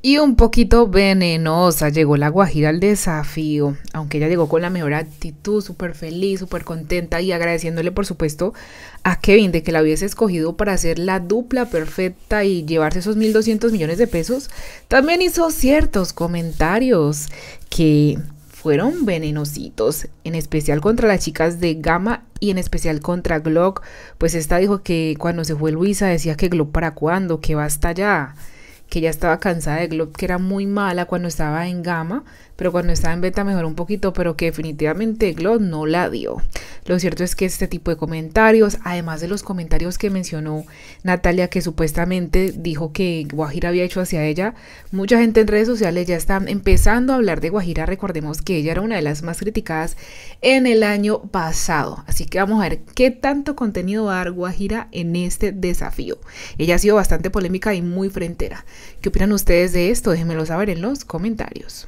y un poquito venenosa. Llegó la Guajira al desafío, aunque ella llegó con la mejor actitud, súper feliz, súper contenta y agradeciéndole por supuesto a Kevin de que la hubiese escogido para hacer la dupla perfecta y llevarse esos 1.200 millones de pesos. También hizo ciertos comentarios que fueron venenositos, en especial contra las chicas de Gama y en especial contra Glock, pues esta dijo que cuando se fue Luisa decía que Glock para cuándo, que basta ya que ya estaba cansada de Glob, que era muy mala cuando estaba en gama, pero cuando estaba en beta mejoró un poquito, pero que definitivamente Glob no la dio. Lo cierto es que este tipo de comentarios, además de los comentarios que mencionó Natalia, que supuestamente dijo que Guajira había hecho hacia ella, mucha gente en redes sociales ya está empezando a hablar de Guajira. Recordemos que ella era una de las más criticadas en el año pasado. Así que vamos a ver qué tanto contenido va a dar Guajira en este desafío. Ella ha sido bastante polémica y muy frentera. ¿Qué opinan ustedes de esto? Déjenmelo saber en los comentarios.